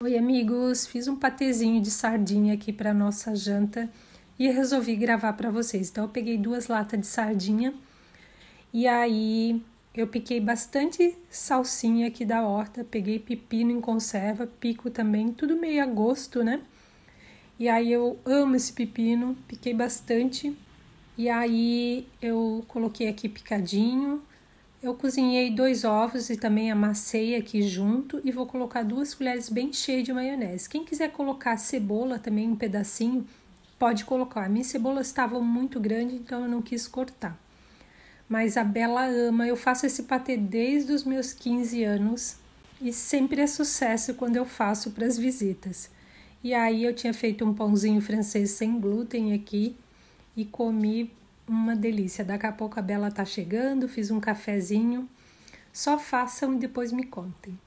Oi, amigos! Fiz um patezinho de sardinha aqui para nossa janta e resolvi gravar para vocês. Então, eu peguei duas latas de sardinha e aí eu piquei bastante salsinha aqui da horta, peguei pepino em conserva, pico também, tudo meio a gosto, né? E aí eu amo esse pepino, piquei bastante e aí eu coloquei aqui picadinho eu cozinhei dois ovos e também amassei aqui junto e vou colocar duas colheres bem cheias de maionese. Quem quiser colocar cebola também um pedacinho, pode colocar. A minha cebola estava muito grande, então eu não quis cortar. Mas a Bela ama, eu faço esse patê desde os meus 15 anos e sempre é sucesso quando eu faço para as visitas. E aí eu tinha feito um pãozinho francês sem glúten aqui e comi uma delícia. Daqui a pouco a Bela tá chegando, fiz um cafezinho. Só façam e depois me contem.